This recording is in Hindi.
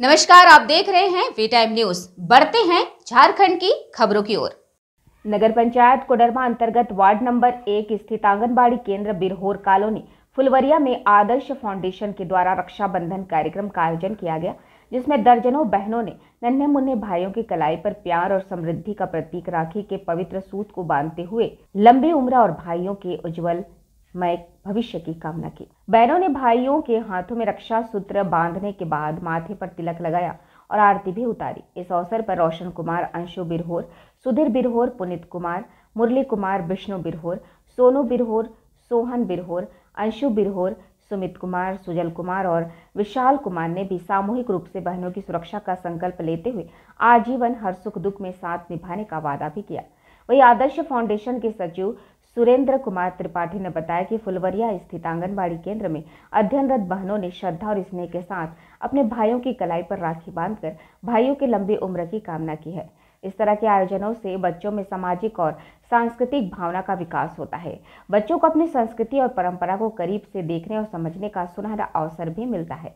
नमस्कार आप देख रहे हैं वी टाइम न्यूज बढ़ते हैं झारखंड की खबरों की ओर नगर पंचायत कोडरमा अंतर्गत वार्ड नंबर एक स्थित आंगनबाड़ी केंद्र बिरहोर कॉलोनी फुलवरिया में आदर्श फाउंडेशन के द्वारा रक्षाबंधन कार्यक्रम का आयोजन किया गया जिसमें दर्जनों बहनों ने नन्हे मुन्ने भाइयों की कलाई पर प्यार और समृद्धि का प्रतीक राखी के पवित्र सूत को बांधते हुए लंबी उम्र और भाइयों के उज्जवल मैं भविष्य की कामना की बहनों ने भाइयों के हाथों में रक्षा सूत्र बांधने के बाद माथे पर तिलक लगाया और आरती भी उतारी इस अवसर पर रोशन कुमार अंशु बिरहोर सुधीर बिरहोर पुनित कुमार मुरली कुमार विष्णु बिरहोर सोनू बिरहोर सोहन बिरहोर अंशु बिरहोर सुमित कुमार सुजल कुमार और विशाल कुमार ने भी सामूहिक रूप से बहनों की सुरक्षा का संकल्प लेते हुए आजीवन हर सुख दुख में साथ निभाने का वादा भी किया वही आदर्श फाउंडेशन के सचिव सुरेंद्र कुमार त्रिपाठी ने बताया कि फुलवरिया स्थित आंगनबाड़ी केंद्र में अध्ययनरत बहनों ने श्रद्धा और स्नेह के साथ अपने भाइयों की कलाई पर राखी बांधकर भाइयों की लंबी उम्र की कामना की है इस तरह के आयोजनों से बच्चों में सामाजिक और सांस्कृतिक भावना का विकास होता है बच्चों को अपनी संस्कृति और परंपरा को करीब से देखने और समझने का सुनहरा अवसर भी मिलता है